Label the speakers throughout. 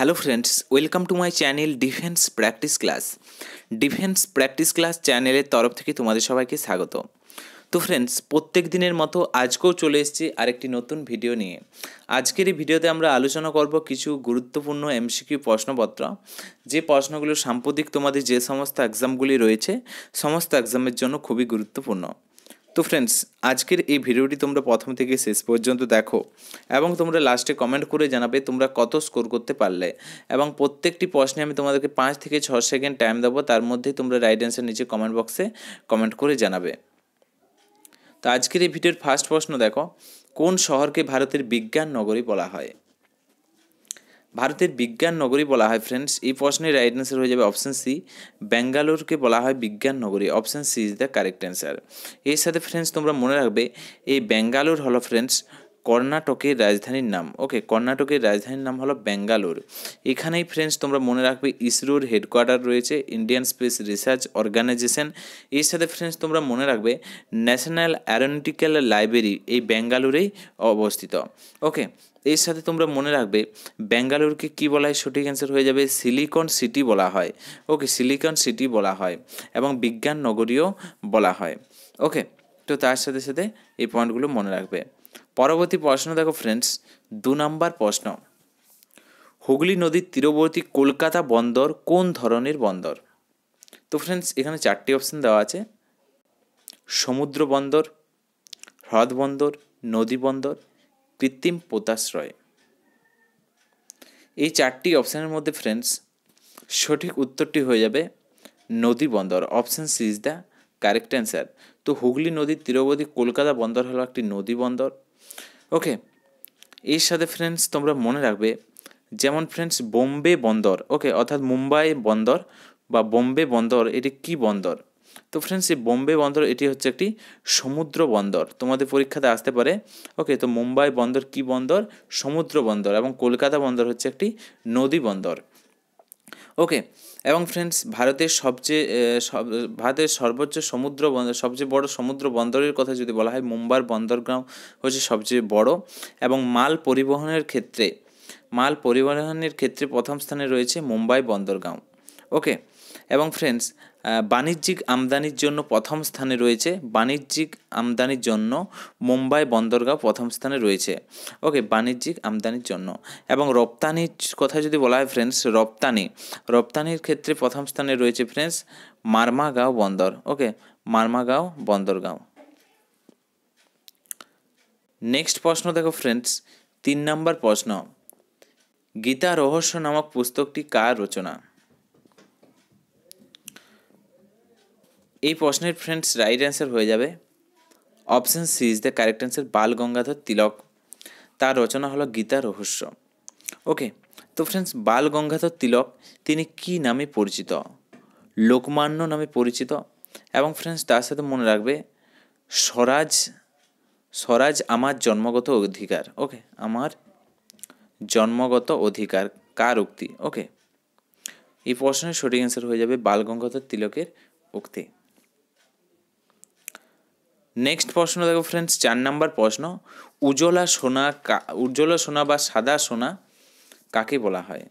Speaker 1: hello friends welcome to my channel defence practice class defence practice class চ্যানেলের তরফ থেকে তোমাদের সবাইকে স্বাগত তো ফ্রেন্ডস প্রত্যেক দিনের মতো আজকেও চলে এসেছি আরেকটি নতুন ভিডিও নিয়ে আজকের এই ভিডিওতে আমরা আলোচনা করব কিছু গুরুত্বপূর্ণ এমসিকিউ প্রশ্নপত্র যে প্রশ্নগুলো সাম্প্রতিক তোমাদের যে সমস্ত এক্সামগুলি রয়েছে সমস্ত এক্সামের জন্য খুবই গুরুত্বপূর্ণ তো ফ্রেন্ডস আজকের এই ভিডিওটি তোমরা প্রথম থেকে শেষ পর্যন্ত দেখো এবং তোমরা লাস্টে কমেন্ট করে জানাবে তোমরা কত স্কোর করতে পারলে এবং প্রত্যেকটি প্রশ্নে আমি তোমাদেরকে পাঁচ থেকে ছ সেকেন্ড টাইম দেবো তার মধ্যে তোমরা রাইট অ্যান্সার নিচে কমেন্ট বক্সে কমেন্ট করে জানাবে তো আজকের এই ভিডিওর ফার্স্ট প্রশ্ন দেখো কোন শহরকে ভারতের বিজ্ঞান নগরী বলা হয় ভারতের বিজ্ঞান নগরী বলা হয় ফ্রেন্ডস এই প্রশ্নের রাইট অ্যান্সার হয়ে যাবে অপশান সি ব্যাঙ্গালোরকে বলা হয় বিজ্ঞান নগরী option C is the correct answer এর সাথে ফ্রেন্ডস তোমরা মনে রাখবে এই ব্যাঙ্গালোর হলো ফ্রেন্ডস কর্ণাটকের রাজধানীর নাম ওকে কর্ণাটকের রাজধানীর নাম হলো ব্যাঙ্গালোর এখানেই ফ্রেন্ডস তোমরা মনে রাখবে ইসরোর হেডকোয়ার্টার রয়েছে ইন্ডিয়ান স্পেস রিসার্চ অর্গানাইজেশন এর সাথে ফ্রেন্ডস তোমরা মনে রাখবে ন্যাশনাল অ্যারোনটিক্যাল লাইব্রেরি এই ব্যাঙ্গালোরেই অবস্থিত ওকে এর সাথে তোমরা মনে রাখবে ব্যাঙ্গালোরকে কি বলা হয় সঠিক অ্যান্সার হয়ে যাবে সিলিকন সিটি বলা হয় ওকে সিলিকন সিটি বলা হয় এবং বিজ্ঞান নগরীও বলা হয় ওকে তো তার সাথে সাথে এই পয়েন্টগুলো মনে রাখবে পরবর্তী প্রশ্ন দেখো ফ্রেন্ডস দু নম্বর প্রশ্ন হুগলি নদীর তীরবর্তী কলকাতা বন্দর কোন ধরনের বন্দর তো ফ্রেন্ডস এখানে চারটি অপশন দেওয়া আছে সমুদ্র বন্দর হ্রদ বন্দর নদী বন্দর কৃত্রিম পোতাশ্রয় এই চারটি অপশানের মধ্যে ফ্রেন্ডস সঠিক উত্তরটি হয়ে যাবে নদী বন্দর option C is the correct answer তো হুগলি নদীর তীরবর্তী কলকাতা বন্দর হলো একটি নদী বন্দর ওকে এর সাথে ফ্রেন্ডস তোমরা মনে রাখবে যেমন ফ্রেন্ডস বোম্বে বন্দর ওকে অর্থাৎ মুম্বাই বন্দর বা বোম্বে বন্দর এটি কি বন্দর তো ফ্রেন্ডস এই বোম্বে বন্দর এটি হচ্ছে একটি সমুদ্র বন্দর তোমাদের পরীক্ষাতে আসতে পারে ওকে তো মুম্বাই বন্দর কি বন্দর সমুদ্র বন্দর এবং কলকাতা বন্দর হচ্ছে একটি নদী বন্দর ওকে এবং ফ্রেন্ডস ভারতের সবচেয়ে ভারতের সর্বোচ্চ সমুদ্র বন্দর সবচেয়ে বড় সমুদ্র বন্দরের কথা যদি বলা হয় মুম্বাই বন্দরগ্রাম হচ্ছে সবচেয়ে বড় এবং মাল পরিবহনের ক্ষেত্রে মাল পরিবহনের ক্ষেত্রে প্রথম স্থানে রয়েছে মুম্বাই বন্দরগাঁও ওকে এবং ফ্রেন্ডস বাণিজ্যিক আমদানির জন্য প্রথম স্থানে রয়েছে বাণিজ্যিক আমদানির জন্য মুম্বাই বন্দরগাঁও প্রথম স্থানে রয়েছে ওকে বাণিজ্যিক আমদানির জন্য এবং রপ্তানির কথা যদি বলা হয় ফ্রেন্ডস রপ্তানি রপ্তানির ক্ষেত্রে প্রথম স্থানে রয়েছে ফ্রেন্ডস মারমাগাঁও বন্দর ওকে মারমাগাঁও বন্দরগাঁও নেক্সট প্রশ্ন দেখো ফ্রেন্ডস তিন নম্বর প্রশ্ন গীতা রহস্য নামক পুস্তকটি কার রচনা এই প্রশ্নের ফ্রেন্ডস রাইট অ্যান্সার হয়ে যাবে option C is the correct answer Bal Gangadhar Tilak তার রচনা হলো গীতা রহস্য ওকে তো ফ্রেন্ডস বাল গঙ্গাধর তিলক তিনি কি নামে পরিচিত লোকমান্য নামে পরিচিত এবং ফ্রেন্ডস তার সাথে মনে রাখবে স্বরাজ স্বরাজ আমার জন্মগত অধিকার ওকে আমার জন্মগত অধিকার কার উক্তি ওকে এই প্রশ্নের সঠিক অ্যান্সার হয়ে যাবে বাল গঙ্গাধর তিলকের উক্তি নেক্সট প্রশ্ন দেখো ফ্রেন্ডস চার নাম্বার প্রশ্ন উজ্জ্বলা সোনা উজ্জ্বলা সোনা বা সাদা সোনা কাকে বলা হয়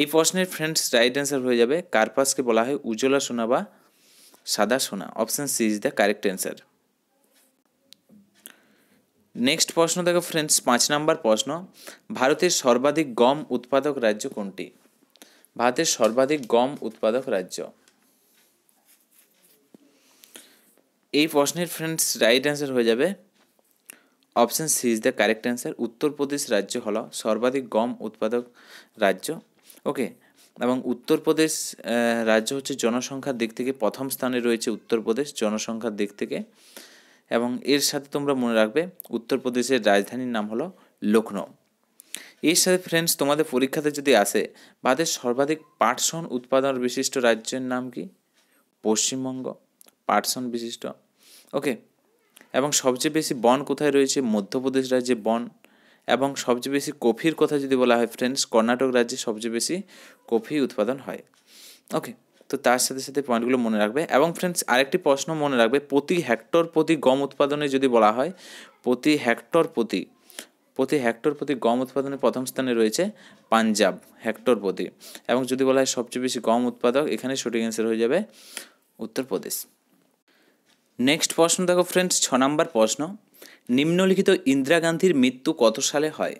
Speaker 1: এই প্রশ্নের ফ্রেন্ডস রাইট অ্যান্সার হয়ে যাবে কার্পাসকে বলা হয় উজ্জ্বলা সোনা বা সাদা সোনা option C is the correct answer next প্রশ্ন দেখো ফ্রেন্ডস পাঁচ নাম্বার প্রশ্ন ভারতের সর্বাধিক গম উৎপাদক রাজ্য কোনটি ভারতের সর্বাধিক গম উৎপাদক রাজ্য এই প্রশ্নের ফ্রেন্ডস রাইট অ্যান্সার হয়ে যাবে option C is the correct answer Uttar Pradesh রাজ্য হল সর্বাধিক গম উৎপাদক রাজ্য ওকে এবং উত্তরপ্রদেশ রাজ্য হচ্ছে জনসংখ্যার দিক থেকে প্রথম স্থানে রয়েছে উত্তরপ্রদেশ জনসংখ্যার দিক থেকে এবং এর সাথে তোমরা মনে রাখবে উত্তরপ্রদেশের রাজধানীর নাম হলো লখনৌ এর সাথে ফ্রেন্ডস তোমাদের পরীক্ষাতে যদি আসে ভারতের সর্বাধিক পাটসন উৎপাদন বিশিষ্ট রাজ্যের নাম কি পশ্চিমবঙ্গ পার্সন বিশিষ্ট ওকে এবং সবচেয়ে বেশি বন কোথায় রয়েছে মধ্যপ্রদেশ রাজ্যে বন এবং সবচেয়ে বেশি কফির কথা যদি বলা হয় ফ্রেন্ডস কর্ণাটক রাজ্যে সবচেয়ে বেশি কফি উৎপাদন হয় ওকে তো তার সাথে সাথে পয়েন্টগুলো মনে রাখবে এবং ফ্রেন্ডস আরেকটি প্রশ্ন মনে রাখবে প্রতি হেক্টর প্রতি গম উৎপাদনে যদি বলা হয় প্রতি হেক্টর প্রতি প্রতি হেক্টর প্রতি গম উৎপাদনে প্রথম স্থানে রয়েছে পাঞ্জাব হেক্টর প্রতি এবং যদি বলা হয় সবচেয়ে বেশি গম উৎপাদক এখানে সঠিক অ্যান্সার হয়ে যাবে উত্তরপ্রদেশ নেক্সট প্রশ্ন দেখো ফ্রেন্ডস ছ নম্বর প্রশ্ন নিম্নলিখিত ইন্দিরা গান্ধীর মৃত্যু কত সালে হয়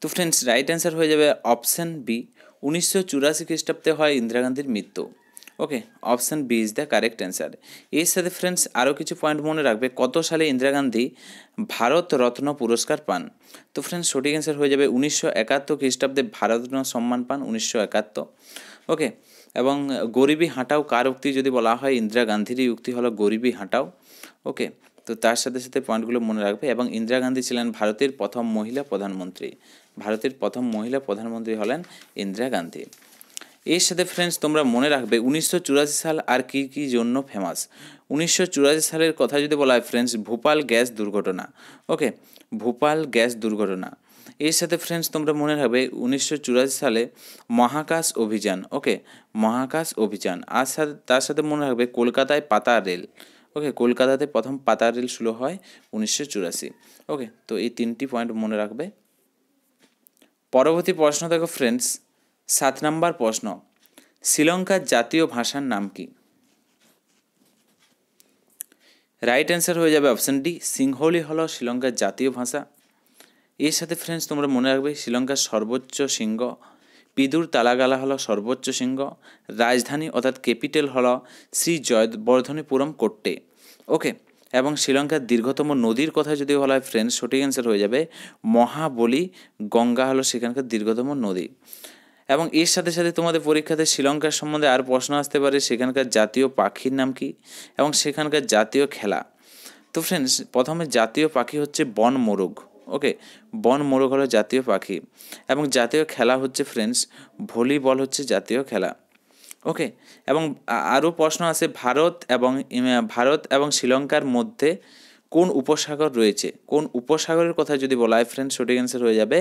Speaker 1: তো ফ্রেন্ডস রাইট অ্যান্সার হয়ে যাবে অপশান বি উনিশশো চুরাশি খ্রিস্টাব্দে হয় ইন্দিরা গান্ধীর মৃত্যু okay option B is the correct answer এর সাথে ফ্রেন্ডস আরও কিছু পয়েন্ট মনে রাখবে কত সালে ইন্দিরা গান্ধী ভারত রত্ন পুরস্কার পান তো ফ্রেন্ডস সঠিক অ্যান্সার হয়ে যাবে উনিশশো একাত্তর খ্রিস্টাব্দে ভারতরত্ন সম্মান পান উনিশশো একাত্তর ওকে এবং গরিবি হাঁটাও কার উক্তি যদি বলা হয় ইন্দিরা গান্ধীরই উক্তি হলো গরিবি হাঁটাও ওকে তো তার সাথে সাথে পয়েন্টগুলো মনে রাখবে এবং ইন্দিরা গান্ধী ছিলেন ভারতের প্রথম মহিলা প্রধানমন্ত্রী ভারতের প্রথম মহিলা প্রধানমন্ত্রী হলেন ইন্দিরা গান্ধী এর সাথে ফ্রেন্ডস তোমরা মনে রাখবে উনিশশো সাল আর কী কী জন্য ফেমাস উনিশশো সালের কথা যদি বলা হয় ফ্রেন্ডস ভোপাল গ্যাস দুর্ঘটনা ওকে ভোপাল গ্যাস দুর্ঘটনা এর সাথে ফ্রেন্ডস তোমরা মনে রাখবে উনিশশো সালে মহাকাশ অভিযান ওকে মহাকাশ অভিযান আর সাথে তার সাথে মনে রাখবে কলকাতায় পাতা রেল ওকে কলকাতাতে প্রথম পাতা রেল শুরু হয় উনিশশো ওকে তো এই তিনটি পয়েন্ট মনে রাখবে পরবর্তী প্রশ্ন দেখো ফ্রেন্ডস সাত নম্বর প্রশ্ন শ্রীলঙ্কার জাতীয় ভাষার নাম কি রাইট অ্যান্সার হয়ে যাবে অপশান ডি সিংহলি হল শ্রীলঙ্কার জাতীয় ভাষা এর সাথে ফ্রেন্ডস তোমরা মনে রাখবে শ্রীলঙ্কার সর্বোচ্চ সিংহ পিদুর তালাগালা হলো সর্বোচ্চ সিংহ রাজধানী অর্থাৎ ক্যাপিটাল হল শ্রী জয়বর্ধনীপুরম কোট্টে ওকে এবং শ্রীলঙ্কার দীর্ঘতম নদীর কথা যদি বলা হয় ফ্রেন্ডস সঠিক অ্যান্সার হয়ে যাবে মহাবলী গঙ্গা হলো সেখানকার দীর্ঘতম নদী এবং এর সাথে সাথে তোমাদের পরীক্ষাতে শ্রীলঙ্কার সম্বন্ধে আর প্রশ্ন আসতে পারে সেখানকার জাতীয় পাখির নাম কি এবং সেখানকার জাতীয় খেলা তো ফ্রেন্ডস প্রথমে জাতীয় পাখি হচ্ছে বন মোরগ ওকে বন মোরগ হলো জাতীয় পাখি এবং জাতীয় খেলা হচ্ছে ফ্রেন্ডস ভলিবল হচ্ছে জাতীয় খেলা ওকে এবং আরও প্রশ্ন আছে ভারত এবং ভারত এবং শ্রীলঙ্কার মধ্যে কোন উপসাগর রয়েছে কোন উপসাগরের কথা যদি বলা হয় ফ্রেন্ড সঠিক অ্যান্সার হয়ে যাবে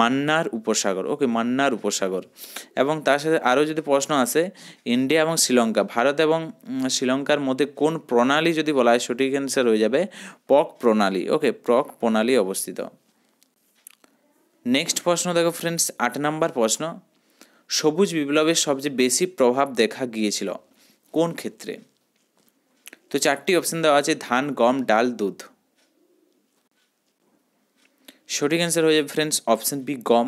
Speaker 1: মান্নার উপসাগর ওকে মান্নার উপসাগর এবং তার সাথে আরও যদি প্রশ্ন আসে ইন্ডিয়া এবং শ্রীলঙ্কা ভারত এবং শ্রীলঙ্কার মধ্যে কোন প্রণালী যদি বলা হয় সঠিক অ্যান্সার হয়ে যাবে পক প্রণালী ওকে পক প্রণালী অবস্থিত নেক্সট প্রশ্ন দেখো ফ্রেন্ডস আট নাম্বার প্রশ্ন সবুজ বিপ্লবের সবচেয়ে বেশি প্রভাব দেখা গিয়েছিল কোন ক্ষেত্রে তো চারটি অপশান দেওয়া আছে ধান গম ডাল দুধ সঠিক অ্যান্সার হয়ে যাবে ফ্রেন্ডস অপশান বি গম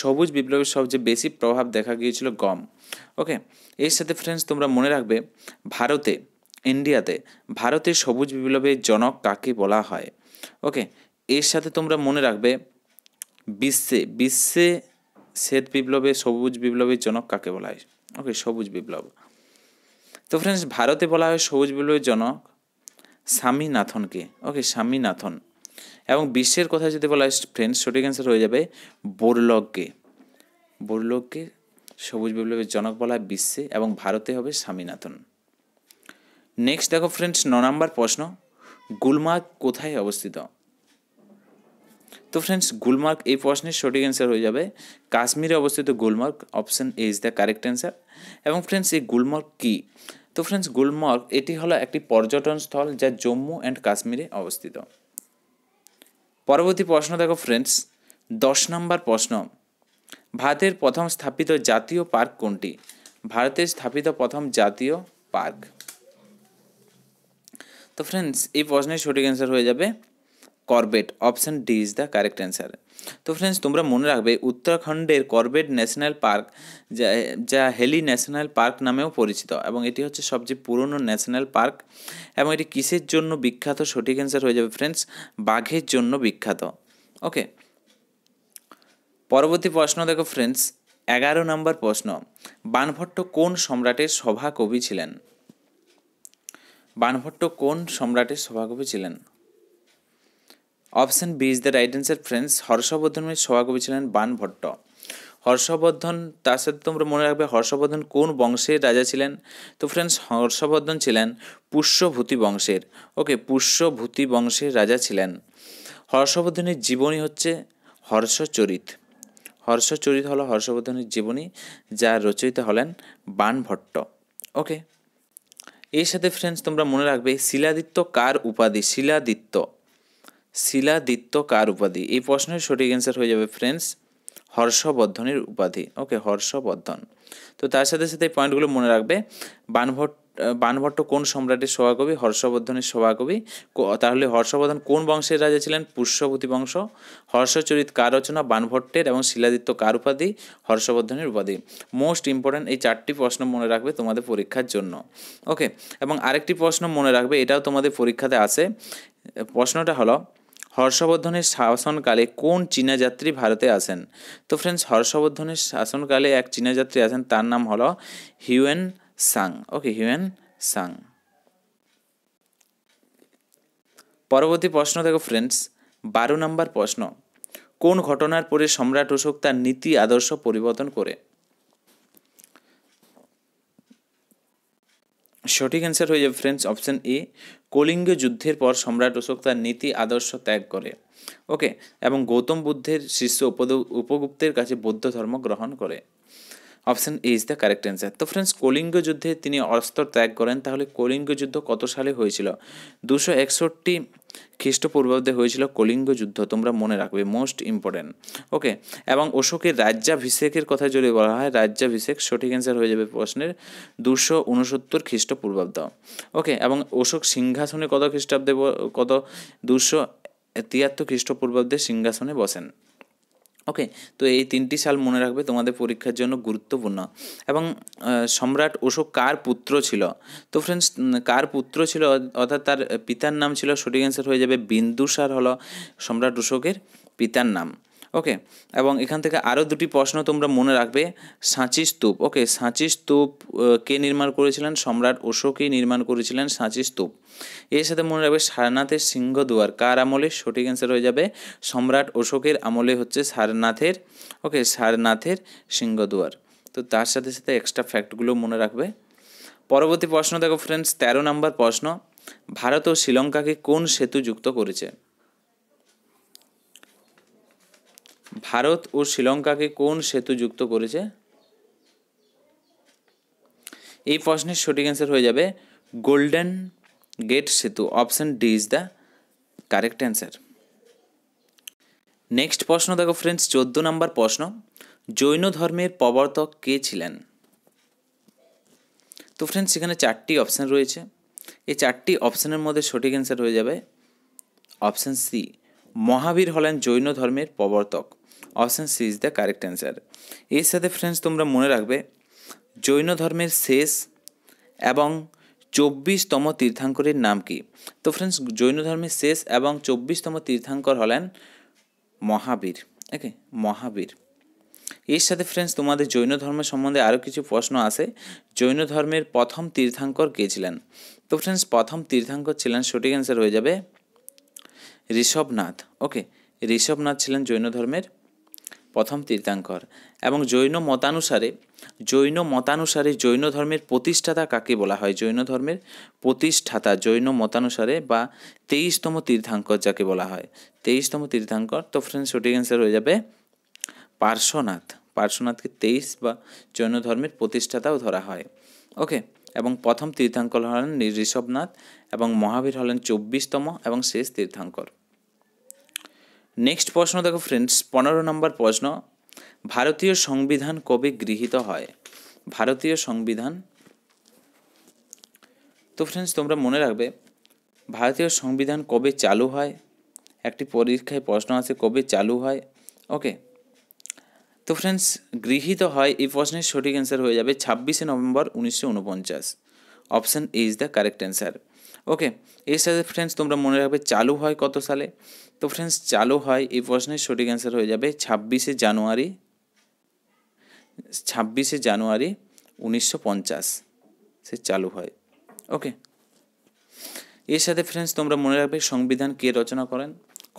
Speaker 1: সবুজ বিপ্লবের সবচেয়ে বেশি প্রভাব দেখা গিয়েছিল গম ওকে এর সাথে ফ্রেন্ডস তোমরা মনে রাখবে ভারতে ইন্ডিয়াতে ভারতের সবুজ বিপ্লবের জনক কাকে বলা হয় ওকে এর সাথে তোমরা মনে রাখবে বিশ্বে বিশ্বে শ্বেত বিপ্লবে সবুজ বিপ্লবের জনক কাকে বলা হয় ওকে সবুজ বিপ্লব তো ফ্রেন্ডস ভারতে বলা হয় সবুজ বিপ্লবের জনক স্বামীনাথনকে ওকে স্বামীনাথন এবং বিশ্বের কথা যদি বলা হয় ফ্রেন্ডস সঠিক অ্যান্সার হয়ে যাবে বোরলককে বোরলককে সবুজ বিপ্লবের জনক বলা হয় বিশ্বে এবং ভারতে হবে স্বামীনাথন নেক্সট দেখো ফ্রেন্ডস ন নম্বর প্রশ্ন গুলমার্গ কোথায় অবস্থিত তো ফ্রেন্ডস গুলমার্গ এই প্রশ্নের সঠিক অ্যান্সার হয়ে যাবে কাশ্মীরে অবস্থিত Gulmarg option A is the correct answer এবং ফ্রেন্ডস এই গুলমার্গ কী তো ফ্রেন্ডস গুলমার্গ এটি হলো একটি পর্যটন স্থল যা জম্মু অ্যান্ড কাশ্মীরে অবস্থিত পরবর্তী প্রশ্ন দেখো ফ্রেন্ডস দশ নম্বর প্রশ্ন ভারতের প্রথম স্থাপিত জাতীয় পার্ক কোনটি ভারতের স্থাপিত প্রথম জাতীয় পার্ক তো ফ্রেন্ডস এই প্রশ্নের সঠিক অ্যান্সার হয়ে যাবে Corbett option D is the correct answer তো ফ্রেন্ডস তোমরা মনে রাখবে উত্তরাখণ্ডের করবেট ন্যাশনাল পার্ক যা যা হেলি ন্যাশনাল পার্ক নামেও পরিচিত এবং এটি হচ্ছে সবচেয়ে পুরনো ন্যাশনাল পার্ক এবং এটি কিসের জন্য বিখ্যাত সঠিক অ্যান্সার হয়ে যাবে ফ্রেন্ডস বাঘের জন্য বিখ্যাত ওকে পরবর্তী প্রশ্ন দেখো ফ্রেন্ডস এগারো নম্বর প্রশ্ন বানভট্ট কোন সম্রাটের সভাকবি ছিলেন বানভট্ট কোন সম্রাটের সভাকবি ছিলেন option B is the right answer friends হর্ষবর্ধনের সভাকবি ছিলেন ভট্ট হর্ষবর্ধন তার সাথে তোমরা মনে রাখবে হর্ষবর্ধন কোন বংশের রাজা ছিলেন তো ফ্রেন্ডস হর্ষবর্ধন ছিলেন পুষ্যভূতি বংশের ওকে পুষ্যভূতি বংশের রাজা ছিলেন হর্ষবর্ধনের জীবনী হচ্ছে হর্ষচরিত হর্ষচরিত হলো হর্ষবর্ধনের জীবনী যা রচয়িতা হলেন ভট্ট ওকে এর সাথে ফ্রেন্ডস তোমরা মনে রাখবে শিলাদিত্য কার উপাধি শিলাদিত্য শিলাদিত্য কার উপাধি এই প্রশ্নের সঠিক অ্যান্সার হয়ে যাবে ফ্রেন্ডস হর্ষবর্ধনের উপাধি ওকে হর্ষবর্ধন তো তার সাথে সাথে এই পয়েন্টগুলো মনে রাখবে বানভট্ট বানভট্ট কোন সম্রাটের সভাকবি হর্ষবর্ধনের সভাকবি তাহলে হর্ষবর্ধন কোন বংশের রাজা ছিলেন পুষ্যভূতি বংশ হর্ষচরিত কার রচনা বানভট্টের এবং শিলাদিত্য কার উপাধি হর্ষবর্ধনের উপাধি মোস্ট ইম্পর্ট্যান্ট এই চারটি প্রশ্ন মনে রাখবে তোমাদের পরীক্ষার জন্য ওকে এবং আরেকটি প্রশ্ন মনে রাখবে এটাও তোমাদের পরীক্ষাতে আসে প্রশ্নটা হলো হর্ষবর্ধনের শাসনকালে কোন চীনা যাত্রী ভারতে আসেন তো ফ্রেন্ডস হর্ষবর্ধনের শাসনকালে এক চীনা যাত্রী আসেন তার নাম হলো হিউয়েন সাং ওকে হিউয়েন সাং পরবর্তী প্রশ্ন দেখো ফ্রেন্ডস বারো নম্বর প্রশ্ন কোন ঘটনার পরে সম্রাট অশোক তার নীতি আদর্শ পরিবর্তন করে সঠিক অ্যান্সার হয়ে যাবে ফ্রেন্ডস অপশান এ কলিঙ্গ যুদ্ধের পর সম্রাট অশোক তার নীতি আদর্শ ত্যাগ করে ওকে এবং গৌতম বুদ্ধের শিষ্য উপগুপ্তের কাছে বৌদ্ধ ধর্ম গ্রহণ করে option A is the correct answer তো ফ্রেন্ডস কলিঙ্গ যুদ্ধে তিনি অস্ত্র ত্যাগ করেন তাহলে কলিঙ্গ যুদ্ধ কত সালে হয়েছিল দুশো একষট্টি খ্রিস্টপূর্বাব্দে হয়েছিল কলিঙ্গ যুদ্ধ তোমরা মনে রাখবে মোস্ট ইম্পর্টেন্ট ওকে এবং অশোকের রাজ্যাভিষেকের কথা যদি বলা হয় রাজ্যাভিষেক সঠিক অ্যান্সার হয়ে যাবে প্রশ্নের দুশো উনসত্তর খ্রিস্টপূর্বাব্দ ওকে এবং অশোক সিংহাসনে কত খ্রিস্টাব্দে কত দুশো তিয়াত্তর খ্রিস্টপূর্বাব্দে সিংহাসনে বসেন ওকে তো এই তিনটি সাল মনে রাখবে তোমাদের পরীক্ষার জন্য গুরুত্বপূর্ণ এবং সম্রাট অশোক কার পুত্র ছিল তো ফ্রেন্ডস কার পুত্র ছিল অর্থাৎ তার পিতার নাম ছিল সঠিক অ্যান্সার হয়ে যাবে বিন্দুসার হলো সম্রাট অশোকের পিতার নাম ওকে এবং এখান থেকে আরও দুটি প্রশ্ন তোমরা মনে রাখবে সাঁচি স্তূপ ওকে সাঁচি স্তূপ কে নির্মাণ করেছিলেন সম্রাট অশোকই নির্মাণ করেছিলেন সাঁচি স্তূপ এর সাথে মনে রাখবে সারনাথের সিংহদুয়ার কার আমলে সঠিক অ্যান্সার হয়ে যাবে সম্রাট অশোকের আমলে হচ্ছে সারনাথের ওকে সারনাথের সিংহদুয়ার তো তার সাথে সাথে এক্সট্রা ফ্যাক্টগুলো মনে রাখবে পরবর্তী প্রশ্ন দেখো ফ্রেন্ডস তেরো নম্বর প্রশ্ন ভারত ও শ্রীলঙ্কাকে কোন সেতু যুক্ত করেছে ভারত ও শ্রীলঙ্কাকে কোন সেতু যুক্ত করেছে এই প্রশ্নের সঠিক অ্যান্সার হয়ে যাবে গোল্ডেন গেট সেতু option D is the correct answer next প্রশ্ন দেখো ফ্রেন্ডস চোদ্দ নম্বর প্রশ্ন জৈন ধর্মের প্রবর্তক কে ছিলেন তো ফ্রেন্ডস এখানে চারটি অপশান রয়েছে এই চারটি অপশানের মধ্যে সঠিক অ্যান্সার হয়ে যাবে অপশান সি মহাবীর হলেন জৈন ধর্মের প্রবর্তক option C is the correct answer এর সাথে ফ্রেন্ডস তোমরা মনে রাখবে জৈন ধর্মের শেষ এবং চব্বিশতম তীর্থাঙ্করের নাম কি তো ফ্রেন্ডস জৈন ধর্মের শেষ এবং চব্বিশতম তীর্থাঙ্কর হলেন মহাবীর ওকে মহাবীর এর সাথে ফ্রেন্ডস তোমাদের জৈন ধর্ম সম্বন্ধে আরও কিছু প্রশ্ন আসে জৈন ধর্মের প্রথম তীর্থাঙ্কর কে ছিলেন তো ফ্রেন্ডস প্রথম তীর্থাঙ্কর ছিলেন সঠিক অ্যান্সার হয়ে যাবে ঋষভনাথ ওকে ঋষভনাথ ছিলেন জৈন ধর্মের প্রথম তীর্থাঙ্কর এবং জৈন মতানুসারে জৈন মতানুসারে জৈন ধর্মের প্রতিষ্ঠাতা কাকে বলা হয় জৈন ধর্মের প্রতিষ্ঠাতা জৈন মতানুসারে বা তেইশতম তীর্থাঙ্কর যাকে বলা হয় তেইশতম তীর্থাঙ্কর তো ফ্রেন্ডস সঠিক অ্যান্সার হয়ে যাবে পার্শ্বনাথ পার্শ্বনাথকে তেইশ বা জৈন ধর্মের প্রতিষ্ঠাতাও ধরা হয় ওকে এবং প্রথম তীর্থাঙ্কর হলেন ঋষভনাথ এবং মহাবীর হলেন চব্বিশতম এবং শেষ তীর্থাঙ্কর নেক্সট প্রশ্ন দেখো ফ্রেন্ডস পনেরো নম্বর প্রশ্ন ভারতীয় সংবিধান কবে গৃহীত হয় ভারতীয় সংবিধান তো ফ্রেন্ডস তোমরা মনে রাখবে ভারতীয় সংবিধান কবে চালু হয় একটি পরীক্ষায় প্রশ্ন আছে কবে চালু হয় ওকে তো ফ্রেন্ডস গৃহীত হয় এই প্রশ্নের সঠিক অ্যান্সার হয়ে যাবে ছাব্বিশে নভেম্বর উনিশশো উনপঞ্চাশ option A is the correct answer okay এর সাথে ফ্রেন্ডস তোমরা মনে রাখবে চালু হয় কত সালে তো ফ্রেন্ডস চালু হয় এই প্রশ্নের সঠিক অ্যান্সার হয়ে যাবে ছাব্বিশে জানুয়ারি ছাব্বিশে জানুয়ারি উনিশশো পঞ্চাশ সে চালু হয় ওকে এর সাথে ফ্রেন্ডস তোমরা মনে রাখবে সংবিধান কে রচনা করেন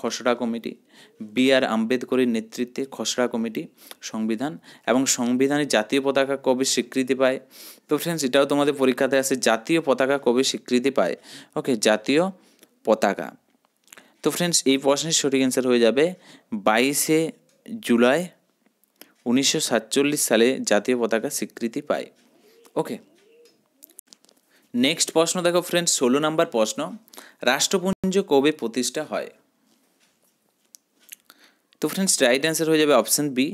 Speaker 1: খসড়া কমিটি বি আর আম্বেদকরের নেতৃত্বে খসড়া কমিটি সংবিধান এবং সংবিধানে জাতীয় পতাকা কবে স্বীকৃতি পায় তো ফ্রেন্ডস এটাও তোমাদের পরীক্ষাতে আছে জাতীয় পতাকা কবে স্বীকৃতি পায় ওকে জাতীয় পতাকা তো ফ্রেন্ডস এই প্রশ্নের সঠিক অ্যান্সার হয়ে যাবে বাইশে জুলাই উনিশশো সালে জাতীয় পতাকা স্বীকৃতি পায় ওকে নেক্সট প্রশ্ন দেখো ফ্রেন্ডস ষোলো নম্বর প্রশ্ন রাষ্ট্রপুঞ্জ কবে প্রতিষ্ঠা হয় তো ফ্রেন্ডস রাইট অ্যান্সার হয়ে যাবে অপশান বি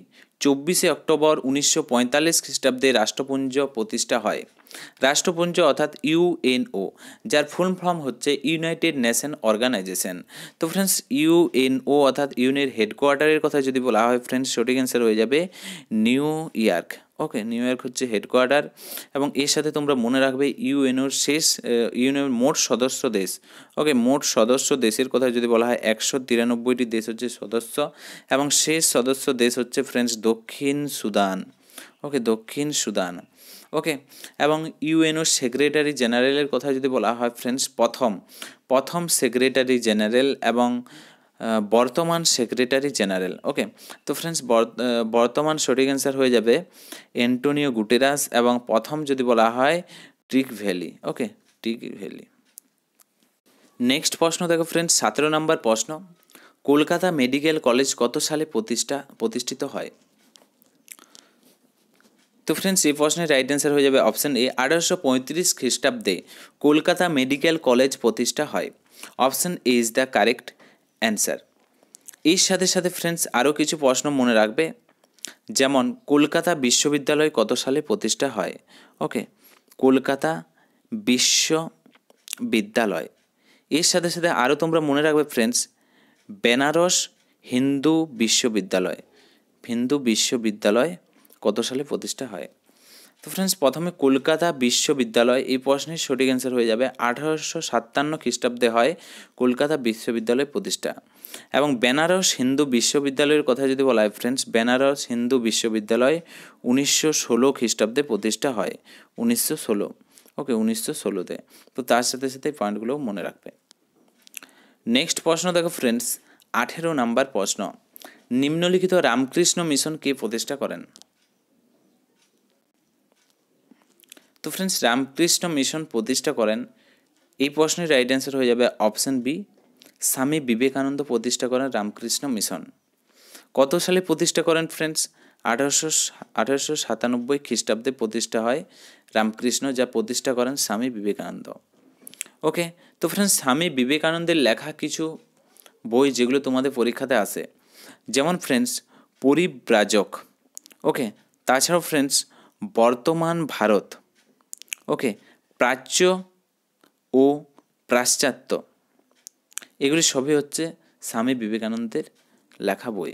Speaker 1: চব্বিশে অক্টোবর উনিশশো পঁয়তাল্লিশ খ্রিস্টাব্দে রাষ্ট্রপুঞ্জ প্রতিষ্ঠা হয় রাষ্ট্রপুঞ্জ অর্থাৎ ইউএনও যার ফুল ফর্ম হচ্ছে ইউনাইটেড নেশন অর্গানাইজেশন তো ফ্রেন্ডস ইউএনও অর্থাৎ ইউনের হেডকোয়ার্টারের কথা যদি বলা হয় ফ্রেন্ডস সঠিক অ্যান্সার হয়ে যাবে New York okay New York হচ্ছে হেডকোয়ার্টার এবং এর সাথে তোমরা মনে রাখবে ইউএনওর শেষ ইউএনওর মোট সদস্য দেশ ওকে মোট সদস্য দেশের কথা যদি বলা হয় একশো তিরানব্বইটি দেশ হচ্ছে সদস্য এবং শেষ সদস্য দেশ হচ্ছে ফ্রেন্ডস দক্ষিণ সুদান ওকে দক্ষিণ সুদান ওকে এবং ইউএনও সেক্রেটারি জেনারেলের কথা যদি বলা হয় ফ্রেন্ডস প্রথম প্রথম সেক্রেটারি জেনারেল এবং বর্তমান সেক্রেটারি জেনারেল ওকে তো ফ্রেন্ডস বর্তমান সঠিক অ্যান্সার হয়ে যাবে এন্টোনিও গুটেরাস এবং প্রথম যদি বলা হয় trick valley okay trick valley next প্রশ্ন দেখো ফ্রেন্ডস সতেরো নম্বর প্রশ্ন কলকাতা মেডিকেল কলেজ কত সালে প্রতিষ্ঠা প্রতিষ্ঠিত হয় তো ফ্রেন্ডস এই প্রশ্নের রাইট অ্যান্সার হয়ে যাবে অপশান এ আঠারোশো পঁয়ত্রিশ খ্রিস্টাব্দে কলকাতা মেডিকেল কলেজ প্রতিষ্ঠা হয় option A is the correct answer এর সাথে সাথে ফ্রেন্ডস আরও কিছু প্রশ্ন মনে রাখবে যেমন কলকাতা বিশ্ববিদ্যালয় কত সালে প্রতিষ্ঠা হয় ওকে কলকাতা বিশ্ববিদ্যালয় এর সাথে সাথে আরও তোমরা মনে রাখবে ফ্রেন্ডস বেনারস হিন্দু বিশ্ববিদ্যালয় হিন্দু বিশ্ববিদ্যালয় কত সালে প্রতিষ্ঠা হয় তো ফ্রেন্ডস প্রথমে কলকাতা বিশ্ববিদ্যালয় এই প্রশ্নের সঠিক অ্যান্সার হয়ে যাবে আঠারোশো সাতান্ন খ্রিস্টাব্দে হয় কলকাতা বিশ্ববিদ্যালয় প্রতিষ্ঠা এবং বেনারস হিন্দু বিশ্ববিদ্যালয়ের কথা যদি বলা হয় ফ্রেন্ডস বেনারস হিন্দু বিশ্ববিদ্যালয় উনিশশো ষোলো খ্রিস্টাব্দে প্রতিষ্ঠা হয় উনিশশো ষোলো ওকে উনিশশো ষোলোতে তো তার সাথে সাথে এই পয়েন্টগুলো মনে রাখবে নেক্সট প্রশ্ন দেখো ফ্রেন্ডস আঠেরো নাম্বার প্রশ্ন নিম্নলিখিত রামকৃষ্ণ মিশন কে প্রতিষ্ঠা করেন তো ফ্রেন্ডস রামকৃষ্ণ মিশন প্রতিষ্ঠা করেন এই প্রশ্নের রাইট অ্যান্সার হয়ে যাবে অপশান বি স্বামী বিবেকানন্দ প্রতিষ্ঠা করেন রামকৃষ্ণ মিশন কত সালে প্রতিষ্ঠা করেন ফ্রেন্ডস আঠারোশো আঠারোশো সাতানব্বই খ্রিস্টাব্দে প্রতিষ্ঠা হয় রামকৃষ্ণ যা প্রতিষ্ঠা করেন স্বামী বিবেকানন্দ ওকে তো ফ্রেন্ডস স্বামী বিবেকানন্দের লেখা কিছু বই যেগুলো তোমাদের পরীক্ষাতে আসে যেমন ফ্রেন্ডস পরিব্রাজক ওকে তাছাড়াও ফ্রেন্ডস বর্তমান ভারত ওকে প্রাচ্য ও পাশ্চাত্য এগুলি সবই হচ্ছে স্বামী বিবেকানন্দের লেখা বই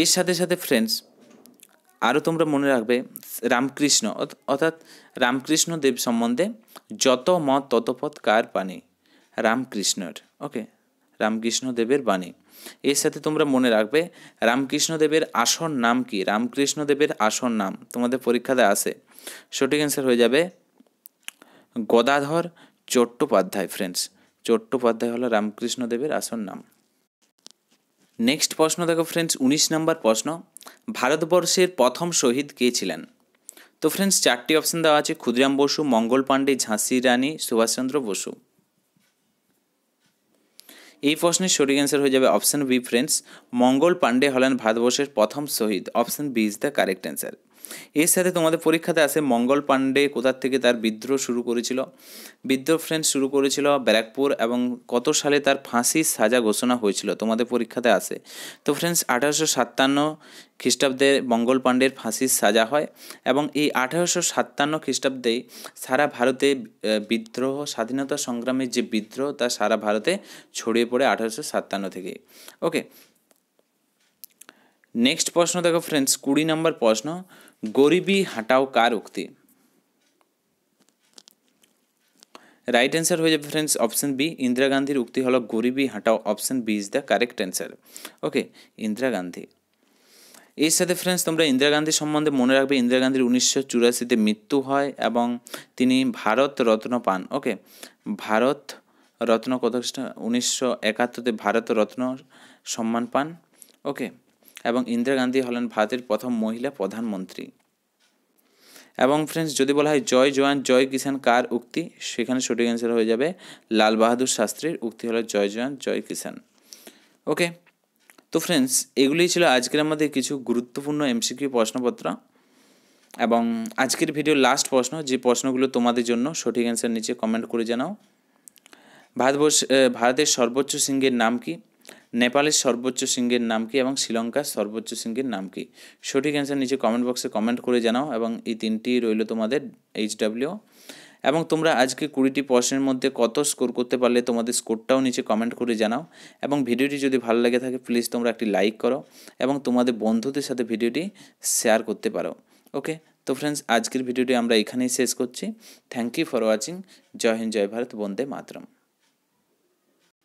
Speaker 1: এর সাথে সাথে ফ্রেন্ডস আরও তোমরা মনে রাখবে রামকৃষ্ণ অর্থাৎ রামকৃষ্ণ দেব সম্বন্ধে যত মত তত পথ কার বাণী রামকৃষ্ণর ওকে রামকৃষ্ণ দেবের বাণী এর সাথে তোমরা মনে রাখবে রামকৃষ্ণ দেবের আসন নাম কি রামকৃষ্ণ দেবের আসন নাম তোমাদের পরীক্ষাতে আসে সঠিক অ্যান্সার হয়ে যাবে গদাধর চট্টোপাধ্যায় ফ্রেন্ডস চট্টোপাধ্যায় হলো রামকৃষ্ণ দেবের আসল নাম নেক্সট প্রশ্ন দেখো ফ্রেন্ডস উনিশ নম্বর প্রশ্ন ভারতবর্ষের প্রথম শহীদ কে ছিলেন তো ফ্রেন্ডস চারটি অপশন দেওয়া আছে ক্ষুদিরাম বসু মঙ্গল পাণ্ডে ঝাঁসি রানী সুভাষচন্দ্র বসু এই প্রশ্নের সঠিক অ্যান্সার হয়ে যাবে option B friends Mangal Pandey হলেন ভারতবর্ষের প্রথম শহীদ option B is the correct answer এর সাথে তোমাদের পরীক্ষাতে আসে মঙ্গল পাণ্ডে কোথার থেকে তার বিদ্রোহ শুরু করেছিল বিদ্রোহ ফ্রেন্ড শুরু করেছিল ব্যারাকপুর এবং কত সালে তার ফাঁসির সাজা ঘোষণা হয়েছিল তোমাদের পরীক্ষাতে আসে তো ফ্রেন্ডস আঠারোশো সাতান্ন খ্রিস্টাব্দে মঙ্গল পাণ্ডের ফাঁসির সাজা হয় এবং এই আঠারোশো সাতান্ন খ্রিস্টাব্দে সারা ভারতে বিদ্রোহ স্বাধীনতা সংগ্রামের যে বিদ্রোহ তা সারা ভারতে ছড়িয়ে পড়ে আঠারোশো সাতান্ন থেকে ওকে নেক্সট প্রশ্ন দেখো ফ্রেন্ডস কুড়ি নম্বর প্রশ্ন গরিবি হাঁটাও কার উক্তি রাইট অ্যান্সার হয়ে যাবে ফ্রেন্ডস অপশন বি ইন্দিরা গান্ধীর উক্তি হলো গরিবি হাঁটাও option B is the correct answer okay Indira Gandhi এর সাথে ফ্রেন্ডস তোমরা ইন্দিরা গান্ধী সম্বন্ধে মনে রাখবে ইন্দিরা গান্ধীর উনিশশো চুরাশিতে মৃত্যু হয় এবং তিনি ভারত রত্ন পান ওকে ভারত রত্ন কত উনিশশো একাত্তরতে ভারত রত্ন সম্মান পান ওকে এবং ইন্দিরা গান্ধী হলেন ভারতের প্রথম মহিলা প্রধানমন্ত্রী এবং ফ্রেন্ডস যদি বলা হয় জয় জওয়ান জয় কিষান কার উক্তি সেখানে সঠিক অ্যান্সার হয়ে যাবে লাল বাহাদুর শাস্ত্রীর উক্তি হলো জয় জওয়ান জয় কিষান ওকে তো ফ্রেন্ডস এগুলি ছিল আজকের আমাদের কিছু গুরুত্বপূর্ণ এমসিকিউ প্রশ্নপত্র এবং আজকের ভিডিও লাস্ট প্রশ্ন যে প্রশ্নগুলো তোমাদের জন্য সঠিক অ্যান্সার নিচে কমেন্ট করে জানাও ভারতবর্ষ ভারতের সর্বোচ্চ সিংহের নাম কি নেপালের সর্বোচ্চ সিংহের নাম কি এবং শ্রীলঙ্কার সর্বোচ্চ সিংহের নাম কি সঠিক অ্যান্সার নিচে কমেন্ট বক্সে কমেন্ট করে জানাও এবং এই তিনটি রইল তোমাদের এইচডাব্লিউ এবং তোমরা আজকে কুড়িটি প্রশ্নের মধ্যে কত স্কোর করতে পারলে তোমাদের স্কোরটাও নিচে কমেন্ট করে জানাও এবং ভিডিওটি যদি ভালো লাগে থাকে প্লিজ তোমরা একটি লাইক করো এবং তোমাদের বন্ধুদের সাথে ভিডিওটি শেয়ার করতে পারো ওকে তো ফ্রেন্ডস আজকের ভিডিওটি আমরা এখানেই শেষ করছি থ্যাংক ইউ ফর ওয়াচিং জয় হিন্দ জয় ভারত বন্দে মাতরম